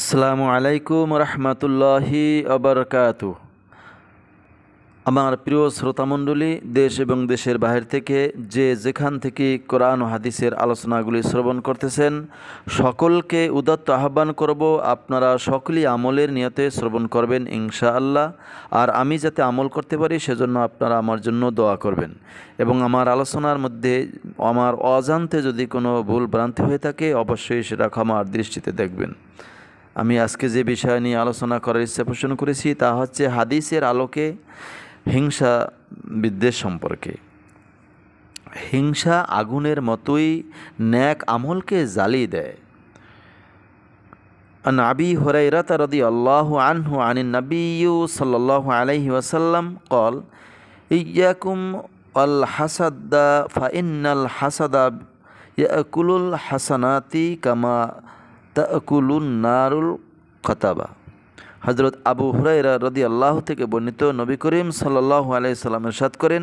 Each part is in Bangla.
আসসালামু আলাইকুম রহমতুল্লাহি আবরকাত আমার প্রিয় শ্রোতামণ্ডলী দেশ এবং দেশের বাহির থেকে যে যেখান থেকে কোরআন হাদিসের আলোচনাগুলি শ্রবণ করতেছেন সকলকে উদাত্ত আহ্বান করব আপনারা সকলেই আমলের নিয়তে শ্রবণ করবেন ইনশা আল্লাহ আর আমি যাতে আমল করতে পারি সেজন্য আপনারা আমার জন্য দোয়া করবেন এবং আমার আলোচনার মধ্যে আমার অজান্তে যদি কোনো ভুল ভ্রান্তি হয়ে থাকে অবশ্যই সেটা ক্ষমার দৃষ্টিতে দেখবেন আমি আজকে যে বিষয় নিয়ে আলোচনা করার ইচ্ছা পোষণ করেছি তা হচ্ছে হাদিসের আলোকে হিংসা বিদ্বেষ সম্পর্কে হিংসা আগুনের মতোই ন্যাক আমলকে জালি দেয় নাবি হরাই রাতা রদি আল্লাহ আনহু আনি নাবিউ সাল্লাহ আলাইহি ওসাল্লাম কল ইয়াকুম আল হাসাদা ফাইন্নাল হাসাদা ইয়াকুলুল হাসানাতি কামা তাকুলুন নারুল খতাবা হজরত আবু হুরাইরা রদি আল্লাহ থেকে বর্ণিত নবী করিম সাল্লাহ আলাইসাল্লাম সাদ করেন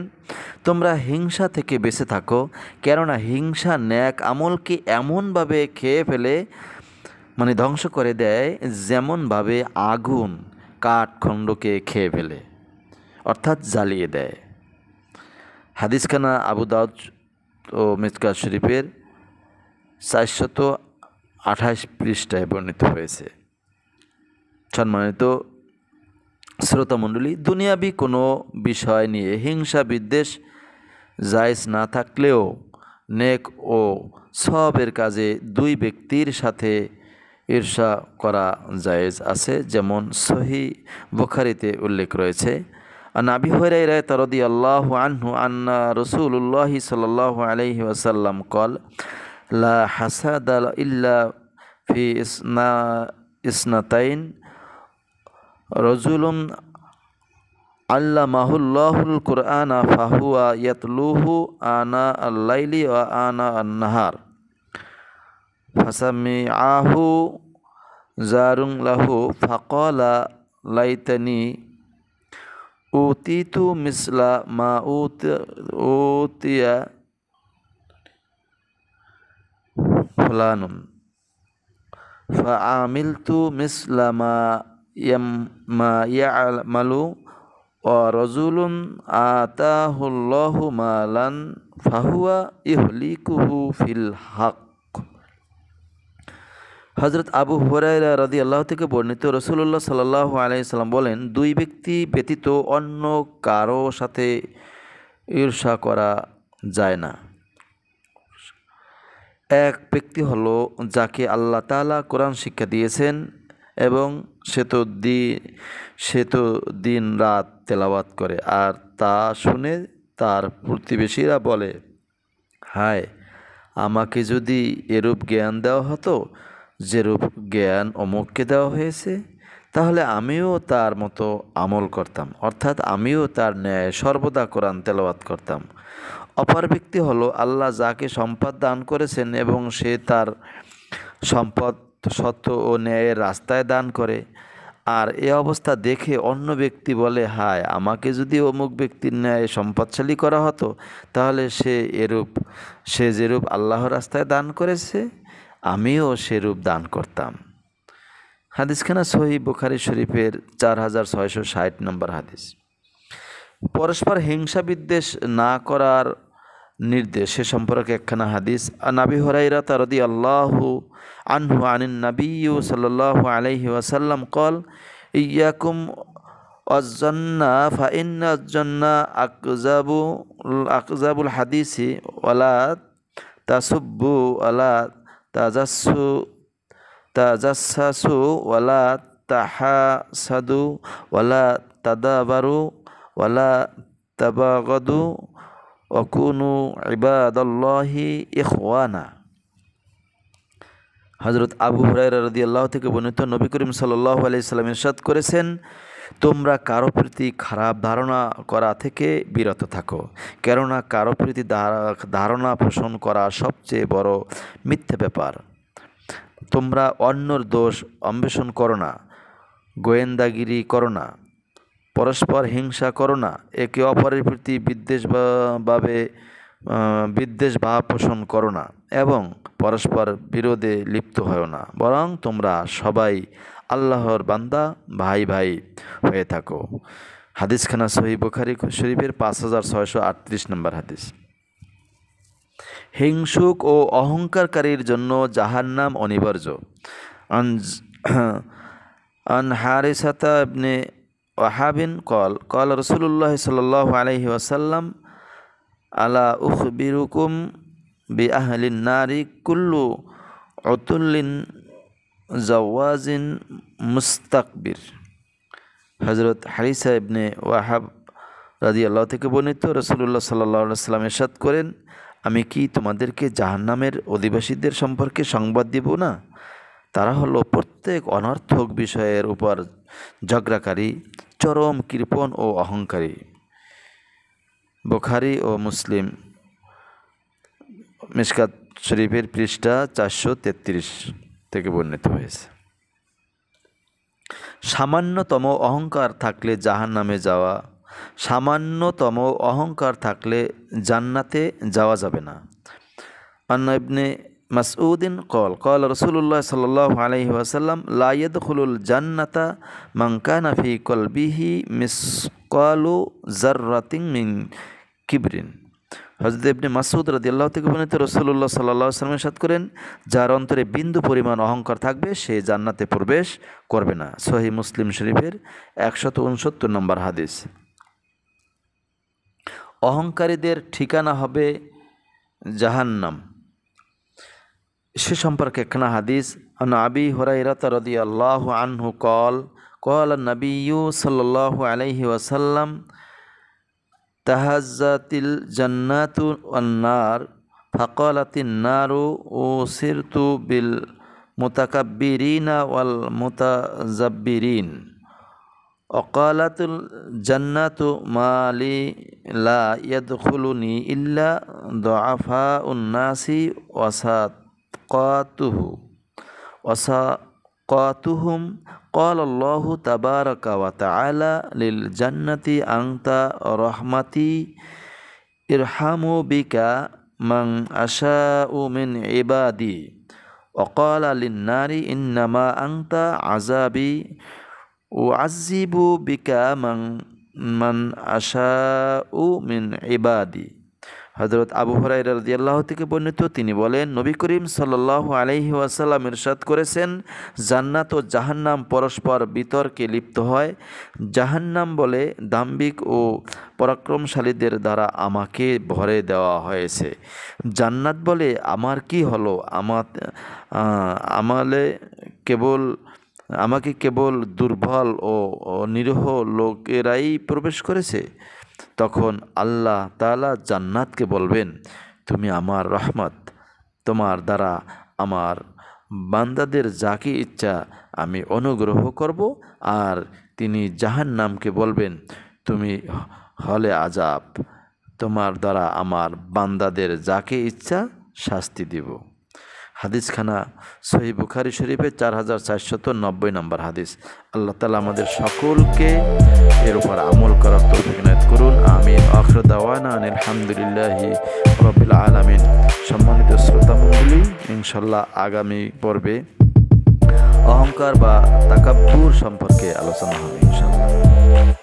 তোমরা হিংসা থেকে বেঁচে থাকো কেননা হিংসা ন্যাক আমলকে এমনভাবে খেয়ে ফেলে মানে ধ্বংস করে দেয় যেমনভাবে আগুন কাঠখণ্ডকে খেয়ে ফেলে অর্থাৎ জ্বালিয়ে দেয় হাদিসখানা আবু ও মিসকা শরীফের চারশত আঠাশ পৃষ্ঠায় বর্ণিত হয়েছে সম্মানিত শ্রোতামণ্ডলী দুনিয়াবি কোনো বিষয় নিয়ে হিংসা বিদ্বেষ জায়জ না থাকলেও নেক ও সবের কাজে দুই ব্যক্তির সাথে ঈর্ষা করা জায়েজ আছে যেমন সহি বখারিতে উল্লেখ রয়েছে নাবি হরাই রায় তরদি আল্লাহ আনহু আন্না রসুল্লাহি সাল আলহি ওয়াসাল্লাম কল لا حسد إلا في إثنى إثنتين رجل علمه الله القرآن فهو يتلوه آناء الليل وآناء النهار فسمعه زار له فقال ليتني أوتيت مثل ما أوتي, أوتي ফুলানুন ফাআমিলতু মিসলা মা ও রজুলুন আতাহুল্লাহু মালান ফাহুয়া ইহলিকুহু ফিল হক হজরত আবু হরাইরা রাদি আল্লাহ থেকে বর্ণিত রসুল্লাহ সাল্লাহ আলাইসাল্লাম বলেন দুই ব্যক্তি ব্যতীত অন্য কারো সাথে ঈর্ষা করা যায় না এক ব্যক্তি হলো যাকে আল্লাহ তালা কোরআন শিক্ষা দিয়েছেন এবং সে তো দি সে তো দিন রাত তেলাওয়াত করে আর তা শুনে তার প্রতিবেশীরা বলে হায় আমাকে যদি এরূপ জ্ঞান দেওয়া হতো যেরূপ জ্ঞান অমুককে দেওয়া হয়েছে তাহলে আমিও তার মতো আমল করতাম অর্থাৎ আমিও তার ন্যায় সর্বদা কোরআন তেলাওয়াত করতাম অপর ব্যক্তি হলো আল্লাহ যাকে সম্পদ দান করেছেন এবং সে তার সম্পদ সত্য ও ন্যায়ের রাস্তায় দান করে আর এ অবস্থা দেখে অন্য ব্যক্তি বলে হায় আমাকে যদি অমুক ব্যক্তির ন্যায় সম্পদশালী করা হতো তাহলে সে এরূপ সে যেরূপ আল্লাহ রাস্তায় দান করেছে আমিও সেরূপ দান করতাম হাদিসখানা সহি বুখারি শরীফের চার হাজার ছয়শো ষাট নম্বর হাদিস পরস্পর হিংসা বিদ্বেষ না করার নির্দেশ সে সম্পর্কে একখানা হাদিস নাবি হরাইরা তারদি আল্লাহ আনহু আনিন নাবিউ সাল্লাল্লাহু আলাইহি ওয়াসাল্লাম কল ইয়াকুম অজন্না ফাইন অজন্না আকজাবু আকজাবুল হাদিসি ওলা তাসুব্বু ওলা তাজাসু তাজাসু ওলা সাদু ওলা তাদাবারু ওয়ালা তাবাগদু অকুনু ইবাদাল্লাহি ইখওয়ানা হজরত আবু হরাইরা রদি আল্লাহ থেকে বর্ণিত নবী করিম সাল্লাহ আলাইসাল্লাম ইরশাদ করেছেন তোমরা কারো প্রতি খারাপ ধারণা করা থেকে বিরত থাকো কেননা কারো প্রতি ধারণা পোষণ করা সবচেয়ে বড় মিথ্যে ব্যাপার তোমরা অন্যর দোষ অন্বেষণ করো না গোয়েন্দাগিরি করো না পরস্পর হিংসা করো না একে অপরের প্রতি বিদ্বেষভাবে বিদ্বেষ ভাব পোষণ করো না এবং পরস্পর বিরোধে লিপ্ত হয় না বরং তোমরা সবাই আল্লাহর বান্দা ভাই ভাই হয়ে থাকো হাদিস খানা সহি বুখারি শরীফের পাঁচ হাজার ছয়শো আটত্রিশ নম্বর হাদিস হিংসুক ও অহংকারকারীর জন্য যাহার নাম অনিবার্য আন হারিসাতা ওয়াহাবিন কল কল রসুল্লাহ সাল আলহি ওসাল্লাম আলা উফ বিরুকুম বি আহলিন নারি কুল্লু অতুল্লিন জওয়াজিন মুস্তাকবির হজরত হারিসা ইবনে ওয়াহাব রাজি আল্লাহ থেকে বর্ণিত রসুল্লাহ সাল্লাহ সাল্লাম এরশাদ করেন আমি কি তোমাদেরকে জাহান্নামের অধিবাসীদের সম্পর্কে সংবাদ দিব না তারা হলো প্রত্যেক অনর্থক বিষয়ের উপর ঝগড়াকারী চরম কৃপণ ও অহংকারী বোখারি ও মুসলিম মিসকাত শরীফের পৃষ্ঠা চারশো তেত্রিশ থেকে বর্ণিত হয়েছে সামান্যতম অহংকার থাকলে জাহান নামে যাওয়া সামান্যতম অহংকার থাকলে জান্নাতে যাওয়া যাবে না অন্য ইবনে মাসউদ্দিন কল কল রসুল্লাহ সাল আলহি আসাল্লাম লাইদ খুলুল জান্নাতা কল বিহি মিস কলু জার্রাতিং মিন কিবরিন হজরত ইবনে মাসুদ আল্লাহ থেকে বর্ণিত রসুল্লাহ সাল্লাহ সাল্লামের সাথ করেন যার অন্তরে বিন্দু পরিমাণ অহংকার থাকবে সে জান্নাতে প্রবেশ করবে না সহি মুসলিম শরীফের একশত উনসত্তর নম্বর হাদিস অহংকারীদের ঠিকানা হবে জাহান্নাম সে সম্পর্কে একখানা হাদিস আবি হরাইরাত রদি আল্লাহ আনহু কল কল নবীয় সাল্লাহ আলহি ওয়াসাল্লাম তাহাজাতিল জান্নাতু আন্নার ফাকলাতিন নারু ও সিরতু বিল মুতাকাব্বিরিনা মুতাজাব্বিরিন অকালাতুল জান্নাতু মালি লা ইয়াদখুলুনি ইল্লা দ আফা উন্নাসি ওয়াসাত قاته وساقاتهم قال الله تبارك وتعالى للجنة أنت رحمتي ارحم بك من أشاء من عبادي وقال للنار إنما أنت عذابي أعذب بك من من أشاء من عبادي হজরত আবু হরাই রাজিয়াল্লাহ থেকে বর্ণিত তিনি বলেন নবী করিম সাল্লাহ আলহি ওয়াসাল্লাম ইরশাদ করেছেন জান্নাত ও জাহান্নাম পরস্পর বিতর্কে লিপ্ত হয় জাহান্নাম বলে দাম্বিক ও পরাক্রমশালীদের দ্বারা আমাকে ভরে দেওয়া হয়েছে জান্নাত বলে আমার কি হলো আমার আমালে কেবল আমাকে কেবল দুর্বল ও নিরীহ লোকেরাই প্রবেশ করেছে তখন আল্লাহ তালা জান্নাতকে বলবেন তুমি আমার রহমত তোমার দ্বারা আমার বান্দাদের যাকে ইচ্ছা আমি অনুগ্রহ করব আর তিনি জাহান নামকে বলবেন তুমি হলে আজাব তোমার দ্বারা আমার বান্দাদের যাকে ইচ্ছা শাস্তি দিব হাদিসখানা সহি বুখারি শরীফে চার হাজার চারশত নব্বই নম্বর হাদিস আল্লাহ তালা আমাদের সকলকে এর উপর আমল করার তৌফিক করুন জানান আলহামদুলিল্লাহ রবিল আলমিন সম্মানিত শ্রোতা মন্ডলী ইনশাল্লাহ আগামী পর্বে অহংকার বা তাকাব্বুর সম্পর্কে আলোচনা হবে ইনশাল্লাহ